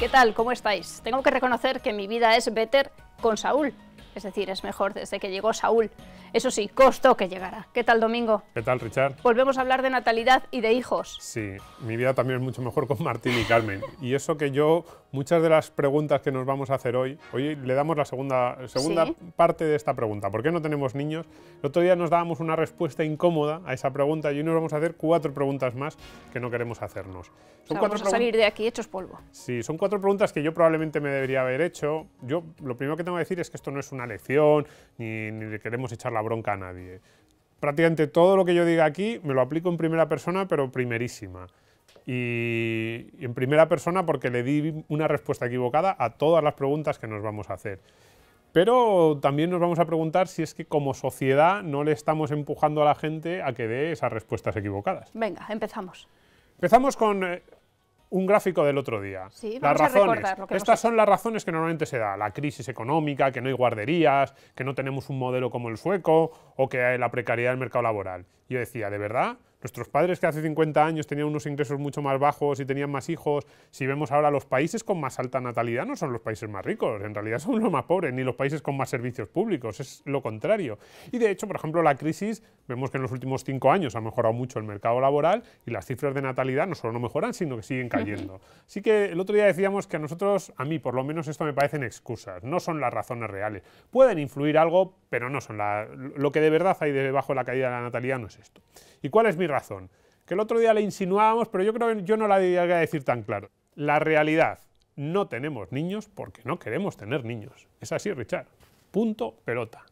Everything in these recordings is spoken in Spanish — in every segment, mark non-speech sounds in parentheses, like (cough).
¿Qué tal? ¿Cómo estáis? Tengo que reconocer que mi vida es better con Saúl. Es decir, es mejor desde que llegó Saúl. Eso sí, costó que llegara. ¿Qué tal, Domingo? ¿Qué tal, Richard? Volvemos a hablar de natalidad y de hijos. Sí, mi vida también es mucho mejor con Martín y Carmen. y eso que yo muchas de las preguntas que nos vamos a hacer hoy, hoy le damos la segunda, segunda parte de esta pregunta. ¿Por qué no tenemos niños? El otro día nos dábamos una respuesta incómoda a esa pregunta y hoy nos vamos a hacer cuatro preguntas más que no queremos hacernos. Son vamos a salir de aquí hechos polvo. Sí, son cuatro preguntas que yo probablemente me debería haber hecho. Yo lo primero que tengo que decir es que esto no es una lección ni, ni le queremos echar la bronca a nadie. Prácticamente todo lo que yo diga aquí me lo aplico en primera persona, pero primerísima y en primera persona porque le di una respuesta equivocada a todas las preguntas que nos vamos a hacer. Pero también nos vamos a preguntar si es que como sociedad no le estamos empujando a la gente a que dé esas respuestas equivocadas. Venga, empezamos. Empezamos con eh, un gráfico del otro día. Sí, las razones. lo Estas son las razones que normalmente se da. La crisis económica, que no hay guarderías, que no tenemos un modelo como el sueco o que hay la precariedad del mercado laboral. Yo decía, ¿de verdad? Nuestros padres que hace 50 años tenían unos ingresos mucho más bajos y tenían más hijos, si vemos ahora los países con más alta natalidad no son los países más ricos, en realidad son los más pobres, ni los países con más servicios públicos, es lo contrario. Y de hecho, por ejemplo, la crisis, vemos que en los últimos cinco años ha mejorado mucho el mercado laboral y las cifras de natalidad no solo no mejoran, sino que siguen cayendo. Así que el otro día decíamos que a nosotros, a mí por lo menos esto me parecen excusas, no son las razones reales. Pueden influir algo, pero no son lo que de verdad hay debajo de la caída de la natalidad no es esto. ¿Y cuál es mi razón, que el otro día le insinuábamos, pero yo creo que yo no la diría a decir tan claro. La realidad, no tenemos niños porque no queremos tener niños. Es así, Richard. Punto, pelota.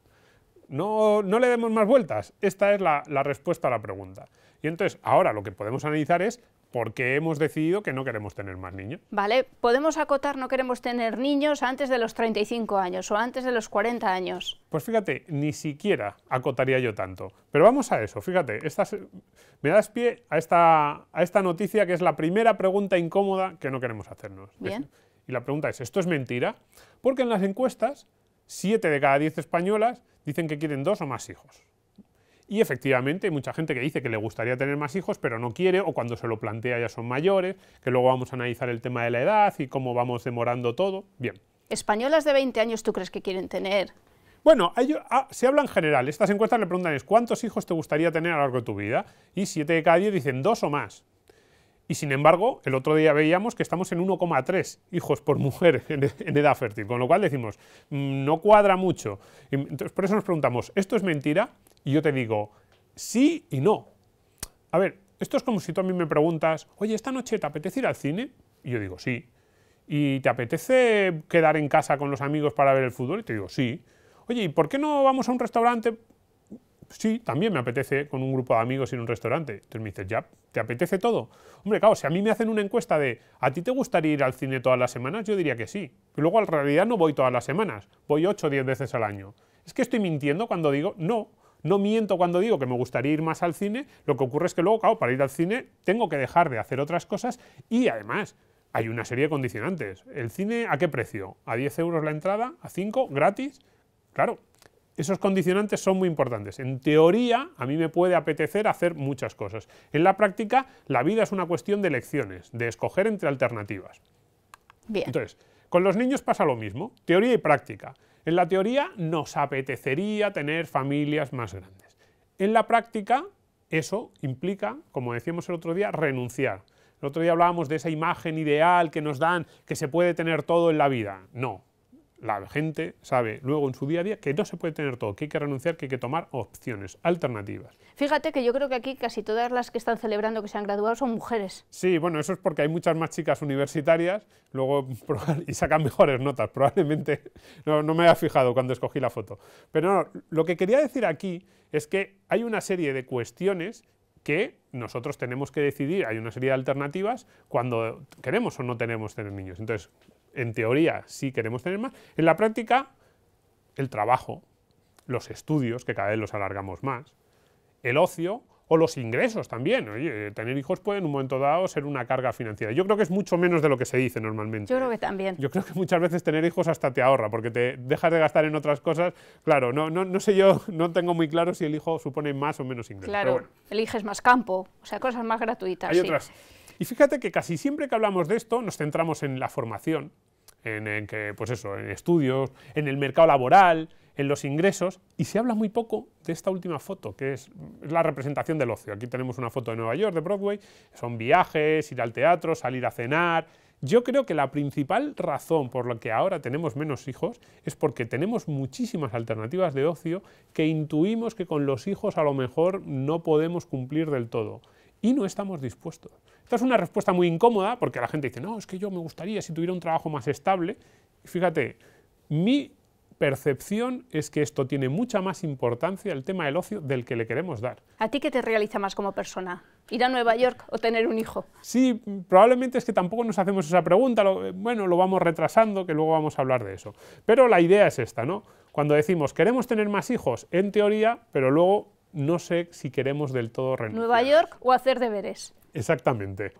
No, no le demos más vueltas. Esta es la respuesta a la pregunta. Y entonces, ahora lo que podemos analizar es porque hemos decidido que no queremos tener más niños. Vale, podemos acotar no queremos tener niños antes de los 35 años o antes de los 40 años. Pues fíjate, ni siquiera acotaría yo tanto. Pero vamos a eso, fíjate, me das pie a esta, a esta noticia que es la primera pregunta incómoda que no queremos hacernos. Bien. y la pregunta es, ¿esto es mentira? Porque en las encuestas, 7 de cada 10 españolas dicen que quieren dos o más hijos. Y efectivamente hay mucha gente que dice que le gustaría tener más hijos, pero no quiere, o cuando se lo plantea ya son mayores, que luego vamos a analizar el tema de la edad y cómo vamos demorando todo. Bien. ¿Españolas de 20 años tú crees que quieren tener? Bueno, ah, se habla en general. Estas encuestas le preguntan es ¿cuántos hijos te gustaría tener a lo largo de tu vida? Y siete de cada 10 dicen dos o más. Y sin embargo, el otro día veíamos que estamos en 1,3 hijos por mujer (laughs) en edad fértil, con lo cual decimos, mm, no cuadra mucho. Entonces, por eso nos preguntamos, ¿esto es mentira? Y yo te digo, sí y no. A ver, esto es como si tú a mí me preguntas, oye, esta noche te apetece ir al cine? Y yo digo, sí. ¿Y te apetece quedar en casa con los amigos para ver el fútbol? Y te digo, sí. Oye, ¿y por qué no vamos a un restaurante? sí, también me apetece con un grupo de amigos en un restaurante. Entonces me dices, ya, ¿te apetece todo? Hombre, claro, si a mí me hacen una encuesta de, ¿a ti te gustaría ir al cine todas las semanas? Yo diría que sí. Pero luego en realidad no voy todas las semanas, voy 8 o 10 veces al año. Es que estoy mintiendo cuando digo, no, no miento cuando digo que me gustaría ir más al cine, lo que ocurre es que luego, claro, para ir al cine tengo que dejar de hacer otras cosas y además hay una serie de condicionantes. ¿El cine a qué precio? ¿A 10 euros la entrada? ¿A 5? ¿Gratis? Claro, esos condicionantes son muy importantes. En teoría, a mí me puede apetecer hacer muchas cosas. En la práctica, la vida es una cuestión de elecciones, de escoger entre alternativas. Bien. Entonces, con los niños pasa lo mismo, teoría y práctica. En la teoría nos apetecería tener familias más grandes. En la práctica, eso implica, como decíamos el otro día, renunciar. El otro día hablábamos de esa imagen ideal que nos dan, que se puede tener todo en la vida. No, la gente sabe luego en su día a día que no se puede tener todo, que hay que renunciar, que hay que tomar opciones, alternativas. Fíjate que yo creo que aquí casi todas las que están celebrando que se han graduado son mujeres. Sí, bueno, eso es porque hay muchas más chicas universitarias luego (laughs) y sacan mejores notas, probablemente. (laughs) No, me había fijado cuando escogí la foto. Pero lo que quería decir aquí es que hay una serie de cuestiones que nosotros tenemos que decidir, hay una serie de alternativas cuando queremos o no tenemos tener niños. Entonces, en teoría sí queremos tener más, en la práctica el trabajo, los estudios, que cada vez los alargamos más, el ocio o los ingresos también. tener hijos puede en un momento dado ser una carga financiera. Yo creo que es mucho menos de lo que se dice normalmente. Yo creo que también. Yo creo que muchas veces tener hijos hasta te ahorra, porque te dejas de gastar en otras cosas. Claro, no, no, no sé yo, no tengo muy claro si el hijo supone más o menos ingresos. Claro, eliges más campo, o sea, cosas más gratuitas. Hay otras. Y fíjate que casi siempre que hablamos de esto nos centramos en la formación, en, pues eso, en estudios, en el mercado laboral, en los ingresos, y se habla muy poco de esta última foto, que es la representación del ocio. Aquí tenemos una foto de Nueva York, de Broadway, son viajes, ir al teatro, salir a cenar. Yo creo que la principal razón por la que ahora tenemos menos hijos es porque tenemos muchísimas alternativas de ocio que intuimos que con los hijos a lo mejor no podemos cumplir del todo y no estamos dispuestos. Esta es una respuesta muy incómoda porque la gente dice, no, es que yo me gustaría si tuviera un trabajo más estable. fíjate, mi percepción es que esto tiene mucha más importancia el tema del ocio del que le queremos dar. ¿A ti qué te realiza más como persona? ¿Ir a Nueva York o tener un hijo? Sí, probablemente es que tampoco nos hacemos esa pregunta, bueno, lo vamos retrasando, que luego vamos a hablar de eso. Pero la idea es esta, ¿no? Cuando decimos queremos tener más hijos, en teoría, pero luego no sé si queremos del todo renunciar. Nueva York o hacer deberes. Exactamente.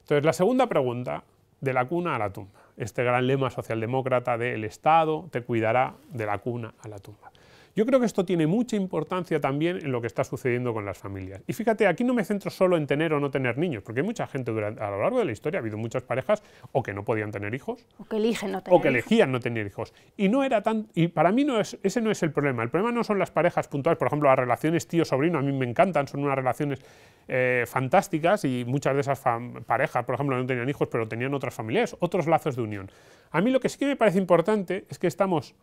Entonces, la segunda pregunta, de la cuna a la tumba. Este gran lema socialdemócrata del Estado te cuidará de la cuna a la tumba. Yo creo que esto tiene mucha importancia también en lo que está sucediendo con las familias. Y fíjate, aquí no me centro solo en tener o no tener niños, porque hay mucha gente a lo largo de la historia, ha habido muchas parejas o que no podían tener hijos, o que, elegían no tener hijos. Y no era tan y para mí ese no es el problema. El problema no son las parejas puntuales, por ejemplo, las relaciones tío-sobrino, a mí me encantan, son unas relaciones eh, fantásticas y muchas de esas parejas, por ejemplo, no tenían hijos, pero tenían otras familias, otros lazos de unión. A mí lo que sí que me parece importante es que estamos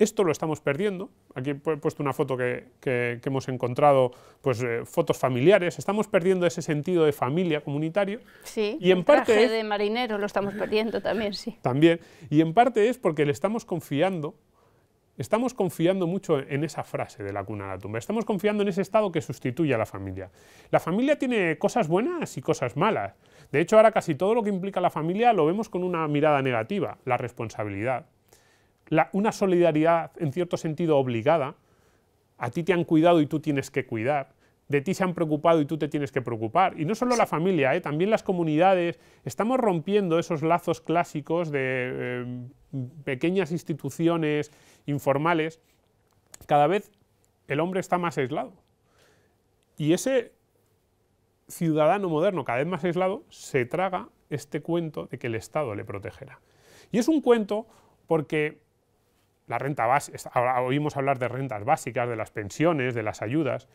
esto lo estamos perdiendo. Aquí he puesto una foto que, que, hemos encontrado, pues eh, fotos familiares. Estamos perdiendo ese sentido de familia comunitario. Sí, y en parte de marinero lo estamos perdiendo también, sí. También. Y en parte es porque le estamos confiando, estamos confiando mucho en esa frase de la cuna a la tumba. Estamos confiando en ese estado que sustituye a la familia. La familia tiene cosas buenas y cosas malas. De hecho, ahora casi todo lo que implica la familia lo vemos con una mirada negativa. La responsabilidad, una solidaridad en cierto sentido obligada. A ti te han cuidado y tú tienes que cuidar. De ti se han preocupado y tú te tienes que preocupar. Y no solo la familia, ¿eh? también las comunidades. Estamos rompiendo esos lazos clásicos de em, pequeñas instituciones informales. Cada vez el hombre está más aislado. Y ese ciudadano moderno cada vez más aislado se traga este cuento de que el Estado le protegerá. Y es un cuento porque la renta básica, oímos hablar de rentas básicas, de las pensiones, de las ayudas,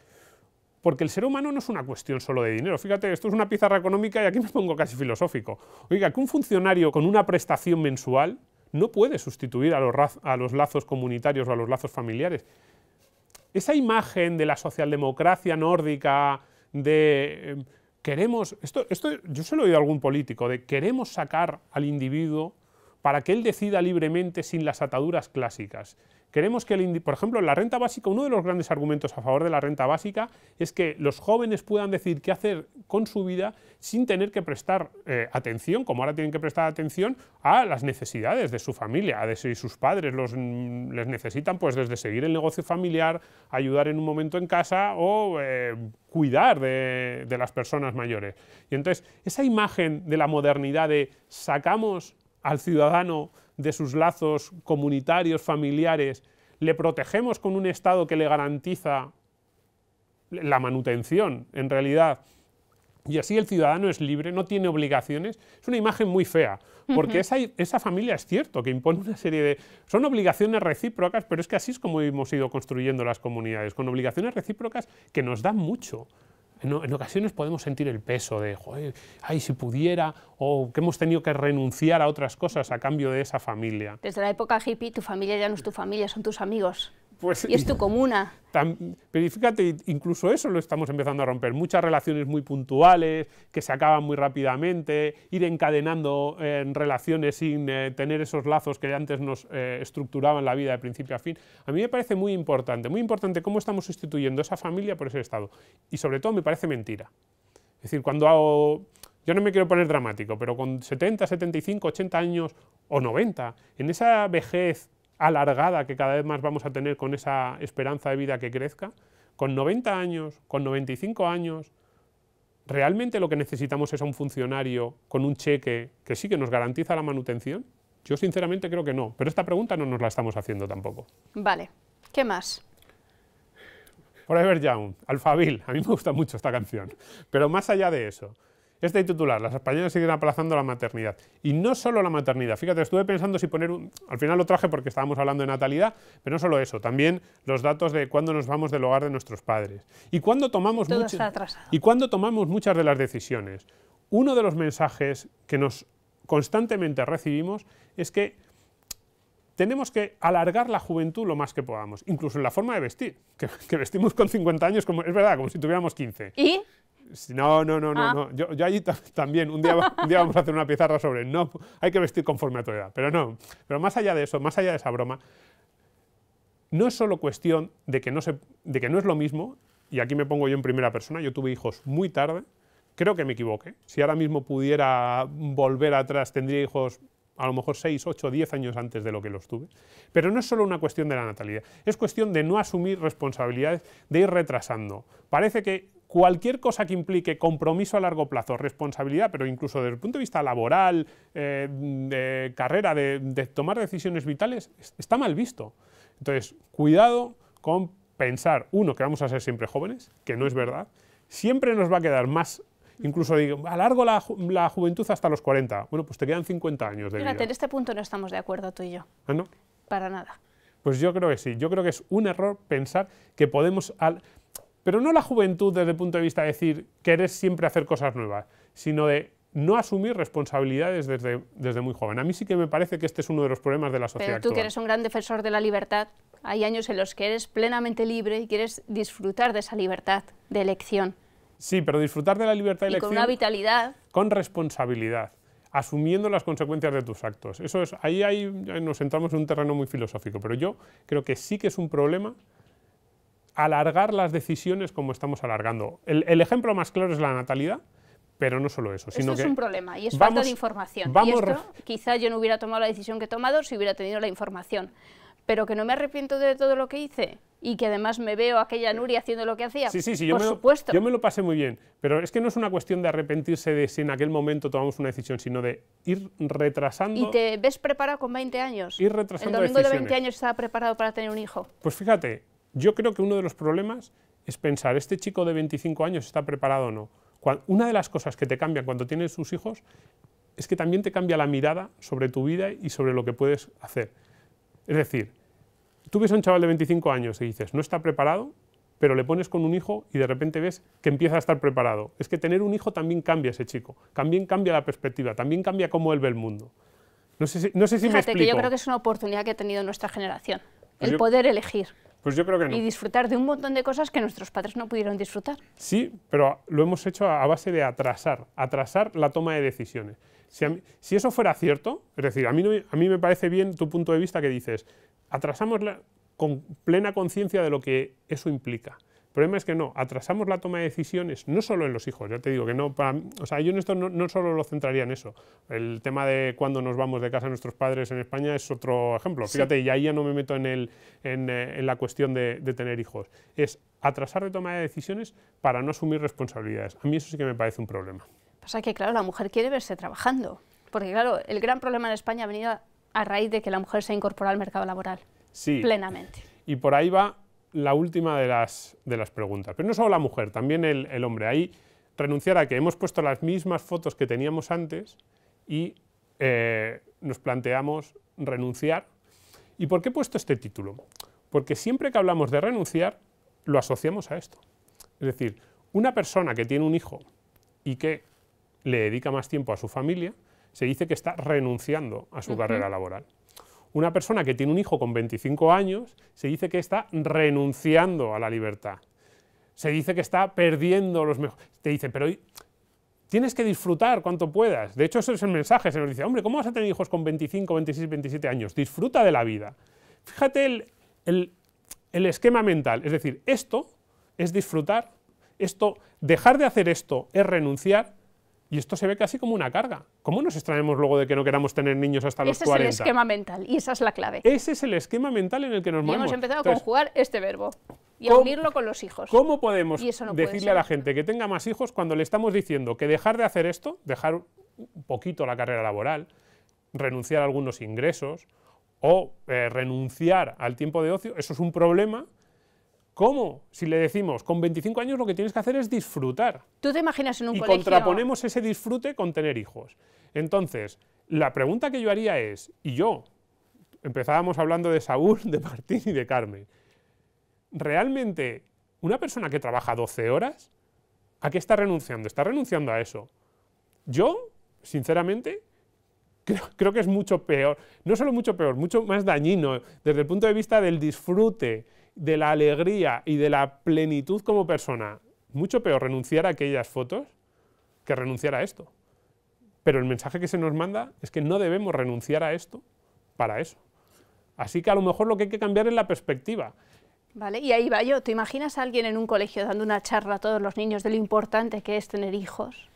porque el ser humano no es una cuestión solo de dinero. Fíjate, esto es una pizarra económica y aquí me pongo casi filosófico. Oiga, que un funcionario con una prestación mensual no puede sustituir a los, a los lazos comunitarios o a los lazos familiares. Esa imagen de la socialdemocracia nórdica, de em, queremos, esto, esto yo se lo he oído a algún político, de queremos sacar al individuo para que él decida libremente sin las ataduras clásicas. Queremos que, por ejemplo, la renta básica, uno de los grandes argumentos a favor de la renta básica es que los jóvenes puedan decidir qué hacer con su vida sin tener que prestar eh, atención, como ahora tienen que prestar atención a las necesidades de su familia, a de si sus padres los, mm, les necesitan, pues desde seguir el negocio familiar, ayudar en un momento en casa o eh, cuidar de las personas mayores. Y entonces, esa imagen de la modernidad de sacamos al ciudadano de sus lazos comunitarios, familiares, le protegemos con un Estado que le garantiza la manutención, en realidad, y así el ciudadano es libre, no tiene obligaciones, es una imagen muy fea, porque esa, esa, familia es cierto que impone una serie de... Son obligaciones recíprocas, pero es que así es como hemos ido construyendo las comunidades, con obligaciones recíprocas que nos dan mucho en ocasiones podemos sentir el peso de, Joder, ay, si pudiera, o que hemos tenido que renunciar a otras cosas a cambio de esa familia. Desde la época hippie, tu familia ya no es tu familia, son tus amigos. Pues y es tu comuna. Tan, pero fíjate, incluso eso lo estamos empezando a romper. Muchas relaciones muy puntuales, que se acaban muy rápidamente, ir encadenando eh, relaciones sin eh, tener esos lazos que antes nos eh, estructuraban la vida de principio a fin. A mí me parece muy importante, muy importante cómo estamos sustituyendo esa familia por ese Estado. Y sobre todo me parece mentira. Es decir, cuando hago... Yo no me quiero poner dramático, pero con 70, 75, 80 años o 90, en esa vejez alargada que cada vez más vamos a tener con esa esperanza de vida que crezca, con 90 años, con 95 años, ¿realmente lo que necesitamos es a un funcionario con un cheque que sí que nos garantiza la manutención? Yo sinceramente creo que no, pero esta pregunta no nos la estamos haciendo tampoco. Vale, ¿qué más? Forever Young, Alfabil. a mí me gusta mucho esta canción, pero más allá de eso, este titular, las españolas siguen aplazando la maternidad. Y no solo la maternidad, fíjate, estuve pensando si poner un... Al final lo traje porque estábamos hablando de natalidad, pero no solo eso, también los datos de cuándo nos vamos del hogar de nuestros padres. Y cuándo tomamos, muchas... y cuándo tomamos muchas de las decisiones. Uno de los mensajes que nos constantemente recibimos es que tenemos que alargar la juventud lo más que podamos, incluso en la forma de vestir, que, vestimos con 50 años, como, es verdad, como si tuviéramos 15. ¿Y? No, no, no, no. Ah. Yo, yo allí también, un día, vamos a hacer una pizarra sobre no, hay que vestir conforme a tu edad. Pero no, pero más allá de eso, más allá de esa broma, no es solo cuestión de que no, se, de que no es lo mismo, y aquí me pongo yo en primera persona, yo tuve hijos muy tarde, creo que me equivoqué. Si ahora mismo pudiera volver atrás, tendría hijos a lo mejor 6, 8, 10 años antes de lo que los tuve. Pero no es solo una cuestión de la natalidad, es cuestión de no asumir responsabilidades, de ir retrasando. Parece que cualquier cosa que implique compromiso a largo plazo, responsabilidad, pero incluso desde el punto de vista laboral, eh, de carrera, de, tomar decisiones vitales, está mal visto. Entonces, cuidado con pensar, uno, que vamos a ser siempre jóvenes, que no es verdad, siempre nos va a quedar más... Incluso digo, alargo la, la juventud hasta los 40. Bueno, pues te quedan 50 años de vida. en este punto no estamos de acuerdo tú y yo. ¿Ah, no? Para nada. Pues yo creo que sí. Yo creo que es un error pensar que podemos... Pero no la juventud desde el punto de vista de decir eres siempre hacer cosas nuevas, sino de no asumir responsabilidades desde, muy joven. A mí sí que me parece que este es uno de los problemas de la sociedad. Pero tú que eres un gran defensor de la libertad, hay años en los que eres plenamente libre y quieres disfrutar de esa libertad de elección. Sí, pero disfrutar de la libertad de elección. Con una vitalidad. Con responsabilidad asumiendo las consecuencias de tus actos. Eso es, ahí nos entramos en un terreno muy filosófico, pero yo creo que sí que es un problema alargar las decisiones como estamos alargando. El, el ejemplo más claro es la natalidad, pero no solo eso, sino Esto es un problema y es falta de información. Vamos y quizá yo no hubiera tomado la decisión que he tomado si hubiera tenido la información, pero que no me arrepiento de todo lo que hice y que además me veo aquella Nuri haciendo lo que hacía. Sí, sí, sí, por yo me supuesto. Lo, yo me lo pasé muy bien, pero es que no es una cuestión de arrepentirse de si en aquel momento tomamos una decisión, sino de ir retrasando. Y te ves preparado con 20 años. Ir retrasando El domingo de 20 años estaba preparado para tener un hijo. Pues fíjate, yo creo que uno de los problemas es pensar, ¿este chico de 25 años está preparado o no? Una de las cosas que te cambian cuando tienes sus hijos es que también te cambia la mirada sobre tu vida y sobre lo que puedes hacer. Es decir, tú ves a un chaval de 25 años y dices, no está preparado, pero le pones con un hijo y de repente ves que empieza a estar preparado. Es que tener un hijo también cambia a ese chico, también cambia la perspectiva, también cambia cómo él ve el mundo. No sé si, Fíjate que yo creo que es una oportunidad que ha tenido nuestra generación, el pues poder elegir. Pues y disfrutar de un montón de cosas que nuestros padres no pudieron disfrutar. Sí, pero lo hemos hecho a base de atrasar, atrasar la toma de decisiones. Si, eso fuera cierto, es decir, a mí, a mí me parece bien tu punto de vista que dices, atrasamos con plena conciencia de lo que eso implica. El problema es que no, atrasamos la toma de decisiones, no solo en los hijos, ya te digo que no, o sea, yo en esto no, solo lo centraría en eso. El tema de cuándo nos vamos de casa a nuestros padres en España es otro ejemplo. Fíjate, y ahí ya no me meto en, el, en, eh, la cuestión de, tener hijos. Es atrasar la toma de decisiones para no asumir responsabilidades. A mí eso sí que me parece un problema. Pasa que, claro, la mujer quiere verse trabajando, porque, claro, el gran problema en España ha venido a raíz de que la mujer se incorpora al mercado laboral sí. plenamente. Y por ahí va la última de las, preguntas. Pero no solo la mujer, también el, hombre. Ahí renunciar a que hemos puesto las mismas fotos que teníamos antes y eh, nos planteamos renunciar. ¿Y por qué he puesto este título? Porque siempre que hablamos de renunciar, lo asociamos a esto. Es decir, una persona que tiene un hijo y que le dedica más tiempo a su familia, se dice que está renunciando a su carrera laboral. Una persona que tiene un hijo con 25 años se dice que está renunciando a la libertad. Se dice que está perdiendo los mejores. Te dice, pero tienes que disfrutar cuanto puedas. De hecho, ese es el mensaje. Se nos dice, hombre, ¿cómo vas a tener hijos con 25, 26, 27 años? Disfruta de la vida. Fíjate el, el esquema mental. Es decir, esto es disfrutar. Esto, dejar de hacer esto es renunciar y esto se ve casi como una carga. ¿Cómo nos extraemos luego de que no queramos tener niños hasta los 40? Ese es el esquema mental y esa es la clave. Ese es el esquema mental en el que nos y hemos empezado a conjugar este verbo y a unirlo con los hijos. ¿Cómo podemos decirle a la gente que tenga más hijos cuando le estamos diciendo que dejar de hacer esto, dejar un poquito la carrera laboral, renunciar a algunos ingresos o eh, renunciar al tiempo de ocio, eso es un problema ¿Cómo? Si le decimos, con 25 años lo que tienes que hacer es disfrutar. ¿Tú te imaginas en un y colegio? Y contraponemos ese disfrute con tener hijos. Entonces, la pregunta que yo haría es, y yo, empezábamos hablando de Saúl, de Martín y de Carmen, ¿realmente una persona que trabaja 12 horas, a qué está renunciando? Está renunciando a eso. Yo, sinceramente, creo que es mucho peor, no solo mucho peor, mucho más dañino desde el punto de vista del disfrute, de la alegría y de la plenitud como persona, mucho peor renunciar a aquellas fotos que renunciar a esto. Pero el mensaje que se nos manda es que no debemos renunciar a esto para eso. Así que a lo mejor lo que hay que cambiar es la perspectiva. Vale, y ahí va yo. ¿Te imaginas a alguien en un colegio dando una charla a todos los niños de lo importante que es tener hijos?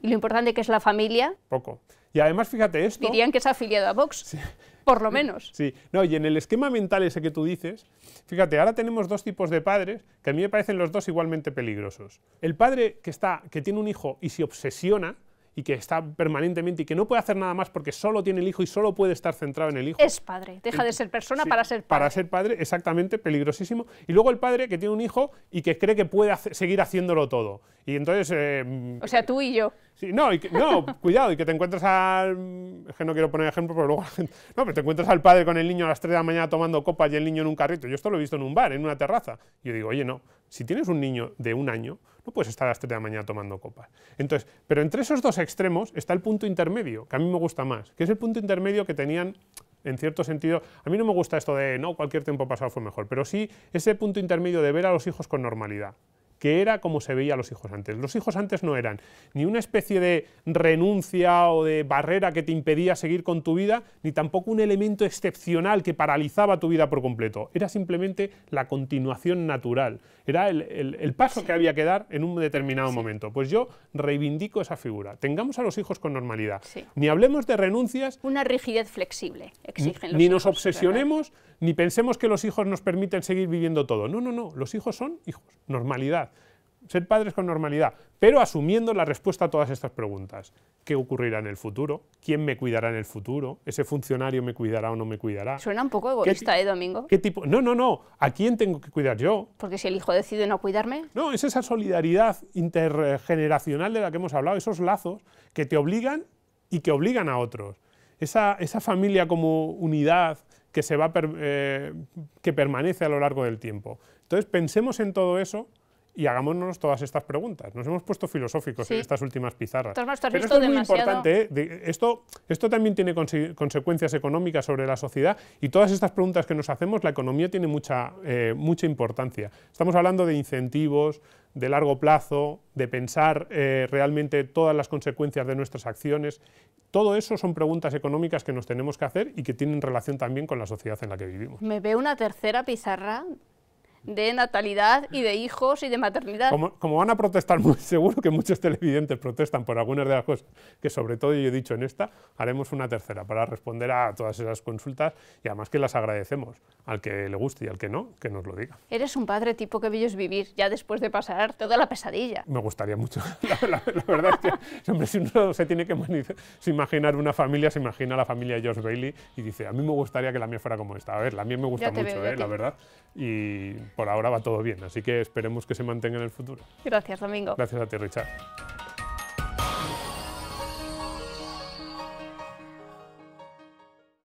Y lo importante que es la familia. Poco. Y además, fíjate esto. Dirían que es afiliado a Vox. Sí por lo menos. Sí, no, y en el esquema mental ese que tú dices, fíjate, ahora tenemos dos tipos de padres que a mí me parecen los dos igualmente peligrosos. El padre que, está, que tiene un hijo y se obsesiona, y que está permanentemente y que no puede hacer nada más porque solo tiene el hijo y solo puede estar centrado en el hijo. Es padre, deja de ser persona para ser padre. Para ser padre, exactamente, peligrosísimo. Y luego el padre que tiene un hijo y que cree que puede seguir haciéndolo todo. Y entonces... Eh, o sea, tú y yo no, (laughs) cuidado, y que te encuentres al... no quiero poner ejemplo, luego (laughs) pero te encuentras al padre con el niño a las 3 de la mañana tomando copas y el niño en un carrito. Yo esto lo he visto en un bar, en una terraza. Y Yo digo, oye, no, si tienes un niño de un año, no puedes estar a las 3 de la mañana tomando copas. Entonces, pero entre esos dos extremos está el punto intermedio, que a mí me gusta más, que es el punto intermedio que tenían en cierto sentido, a mí no me gusta esto de no, cualquier tiempo pasado fue mejor, pero sí ese punto intermedio de ver a los hijos con normalidad que era como se veía los hijos antes. Los hijos antes no eran ni una especie de renuncia o de barrera que te impedía seguir con tu vida, ni tampoco un elemento excepcional que paralizaba tu vida por completo. Era simplemente la continuación natural. Era el, paso que había que dar en un determinado momento. Pues yo reivindico esa figura. Tengamos a los hijos con normalidad. Ni hablemos de renuncias. Una rigidez flexible exigen los Ni nos obsesionemos, ni pensemos que los hijos nos permiten seguir viviendo todo. No, no, no. Los hijos son hijos. Normalidad ser padres con normalidad, pero asumiendo la respuesta a todas estas preguntas. ¿Qué ocurrirá en el futuro? ¿Quién me cuidará en el futuro? ¿Ese funcionario me cuidará o no me cuidará? Suena un poco egoísta, ¿eh, Domingo? ¿Qué tipo? No, no, no. ¿A quién tengo que cuidar yo? Porque si el hijo decide no cuidarme. No, es esa solidaridad intergeneracional de la que hemos hablado, esos lazos que te obligan y que obligan a otros. Esa, esa familia como unidad que, se va eh, que permanece a lo largo del tiempo. Entonces pensemos en todo eso y hagámonos todas estas preguntas. Nos hemos puesto filosóficos en estas últimas pizarras. Pero esto es muy importante. ¿eh? esto, también tiene consecuencias económicas sobre la sociedad y todas estas preguntas que nos hacemos, la economía tiene mucha, eh, mucha importancia. Estamos hablando de incentivos, de largo plazo, de pensar eh, realmente todas las consecuencias de nuestras acciones. Todo eso son preguntas económicas que nos tenemos que hacer y que tienen relación también con la sociedad en la que vivimos. Me veo una tercera pizarra de natalidad y de hijos y de maternidad. Como, van a protestar, muy (laughs) seguro que muchos televidentes protestan por algunas de las cosas que sobre todo yo he dicho en esta, haremos una tercera para responder a todas esas consultas y además que las agradecemos al que le guste y al que no, que nos lo diga. Eres un padre tipo que bello vivir, ya después de pasar toda la pesadilla. Me gustaría mucho, (laughs) la, verdad es que hombre, si uno se tiene que imaginar una familia, se imagina la familia George Bailey y dice, a mí me gustaría que la mía fuera como esta. A ver, la mía me gusta mucho, eh, la verdad. Y por ahora va todo bien, así que esperemos que se mantenga en el futuro. Gracias, Domingo. Gracias a ti, Richard.